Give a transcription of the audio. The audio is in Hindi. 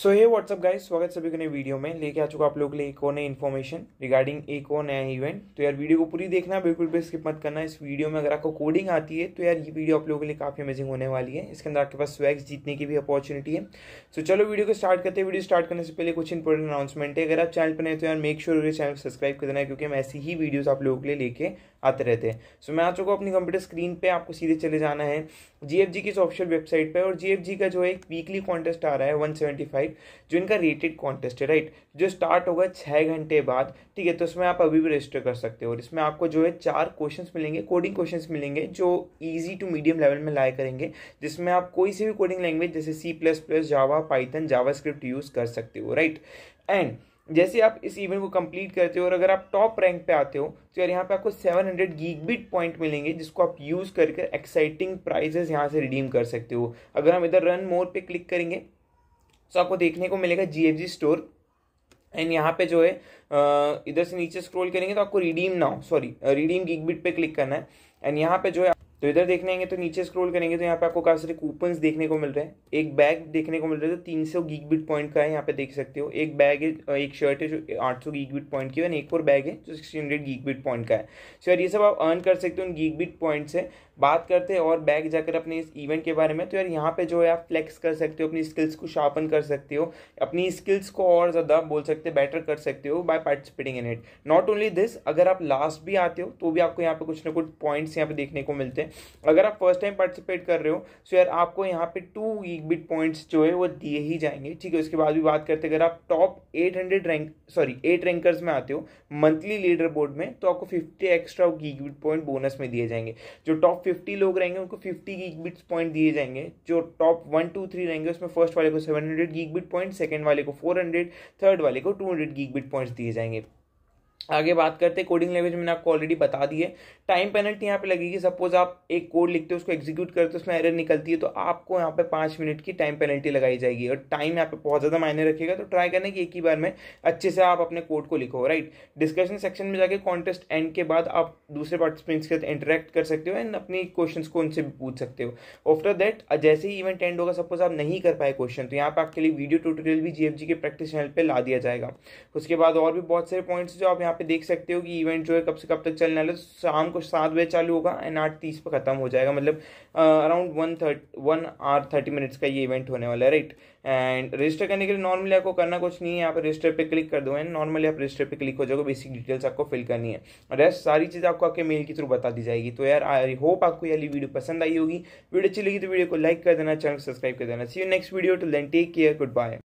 सो है व्हाट्सअप गाइस स्वागत सभी को नए वीडियो में लेके आ चुका आप लोग लिए एक और नई इन्फॉर्मेशन रिगार्डिंग एक और नया इवेंट तो यार वीडियो को पूरी देखना बिल्कुल भी स्किप मत करना इस वीडियो में अगर आपको कोडिंग आती है तो यार ये वीडियो आप लोगों के लिए काफ़ी अमेजिंग होने वाली है इसके अंदर आपके पास स्वैग्स जीतने की भी अपॉर्चुनिटी है सो so, चलो वीडियो को स्टार्ट करते हैं वीडियो स्टार्ट करने से पहले कुछ इंपॉर्टेंट अनाउंसमेंट है अगर आप चैनल पर नहीं तो यार make sure sure channel subscribe कर देना है क्योंकि हम ऐसी ही वीडियोज़ आप लोगों के लिए लेके आते रहते हैं सो so, मैं आ चुका अपनी कंप्यूटर स्क्रीन पर आपको सीधे चले जाना है जी की इस ऑफिशियल वेबसाइट पर और जी का जो है एक वीकली कॉन्टेस्ट आ रहा है वन फाइव जो इनका रेटेड कॉन्टेस्ट है राइट जो स्टार्ट होगा छः घंटे बाद ठीक है तो इसमें आप अभी भी रजिस्टर कर सकते हो और इसमें आपको जो है चार क्वेश्चंस मिलेंगे कोडिंग क्वेश्चंस मिलेंगे जो इजी टू मीडियम लेवल में लाए करेंगे जिसमें आप कोई सी भी कोडिंग लैंग्वेज जैसे C plus plus Java Python JavaScript use कर सकते हो राइट एंड जैसे आप इस इवेंट को कंप्लीट करते हो और अगर आप टॉप रैंक पे आते हो तो यार यहाँ पे आपको 700 हंड्रेड गीगबिट पॉइंट मिलेंगे जिसको आप यूज़ करके एक्साइटिंग प्राइजेस यहाँ से रिडीम कर सकते हो अगर हम इधर रन मोर पे क्लिक करेंगे सो आपको देखने को मिलेगा जी स्टोर एंड यहाँ पे जो है इधर से नीचे स्क्रॉल करेंगे तो आपको redeem now sorry redeem geek bit पे क्लिक करना है एंड यहाँ पे जो है तो इधर आएंगे तो नीचे स्क्रॉल करेंगे तो यहाँ पे आपको काफ़ी सारे कूपन्स देखने को मिल रहे हैं एक बैग देखने को मिल रहा है जो तीन सौ गीक बिट पॉइंट का है यहाँ पे देख सकते हो एक बैग है एक शर्ट है जो आठ सौ गीक बिट पॉइंट की है एक और बैग है जो sixty hundred geek bit point का है सो यार ये सब आप अर्न कर सकते हो उन गीक बिट पॉइंट से बात करते हैं और बैग जाकर अपने इस इवेंट के बारे में तो यार यहाँ पे जो है आप फ्लेक्स कर सकते हो अपनी स्किल्स को शार्पन कर सकते हो अपनी स्किल्स को और ज़्यादा बोल सकते हो बेटर कर सकते हो by participating in it not only this अगर आप लास्ट भी आते हो तो भी आपको यहाँ पे कुछ ना कुछ पॉइंट्स यहाँ पे देखने को मिलते हैं अगर आप फर्स्ट टाइम पार्टिसिपेट कर रहे हो सो यार आपको यहाँ पे टू बिट पॉइंट्स जो है वो दिए ही जाएंगे ठीक है उसके बाद भी बात करते हैं अगर आप top eight hundred rank sorry eight rankers में आते हो मंथली लीडर बोर्ड में तो आपको fifty extra geek bit point bonus में दिए जाएंगे जो टॉप फिफ्टी लोग रहेंगे उनको फिफ्टी गीक बिट पॉइंट दिए जाएंगे जो टॉप वन टू थ्री रहेंगे उसमें फर्स्ट वाले को seven hundred geek bit point second वाले को फोर हंड्रेड थर्ड वाले को two hundred geek bit points दिए जाएंगे आगे बात करते हैं कोडिंग लैंग्वेज मैंने आपको ऑलरेडी बता दी है टाइम पेनल्टी यहाँ पे लगेगी सपोज आप एक कोड लिखते हो उसको एग्जीक्यूट करते हो उसमें एरर निकलती है तो आपको यहाँ पे पाँच मिनट की टाइम पेनल्टी लगाई जाएगी और टाइम यहाँ पे बहुत ज़्यादा मायने रखेगा तो ट्राई करना कि एक ही बार में अच्छे से आप अपने कोड को लिखो राइट डिस्कशन सेक्शन में जाके कॉन्टेस्ट एंड के बाद आप दूसरे पार्टिसिपेंट्स के साथ इंटरेक्ट कर सकते हो एंड अपनी क्वेश्चन को उनसे भी पूछ सकते हो आफ्टर दैट जैसे ही इवेंट एंड होगा सपोज आप नहीं कर पाए क्वेश्चन तो यहाँ पर आपके लिए वीडियो ट्यूटोरियल भी जी के प्रैक्टिस चैनल पर ला दिया जाएगा उसके बाद और भी बहुत सारे पॉइंट्स जो आप यहाँ यहाँ पे देख सकते हो कि इवेंट जो है कब से कब तक चलने वाला है तो शाम को सात बजे चालू होगा एंड आठ तीस पर खत्म हो जाएगा मतलब around one thirty one or thirty minutes का ये इवेंट होने वाला है राइट एंड रजिस्टर करने के लिए नॉर्मली आपको करना कुछ नहीं है आप रजिस्टर पे क्लिक कर दो एंड नॉर्मली आप रजिस्टर पे क्लिक हो जाओगे बेसिक डिटेल्स आपको फिल करनी है रेस्ट सारी चीज़ आपको आपके मेल के थ्रू बता दी जाएगी तो यार आई होप आपको यही वीडियो पसंद आई होगी वीडियो अच्छी लगी तो वीडियो को लाइक कर देना चैनल सब्सक्राइब कर देना see you next video to then take care good bye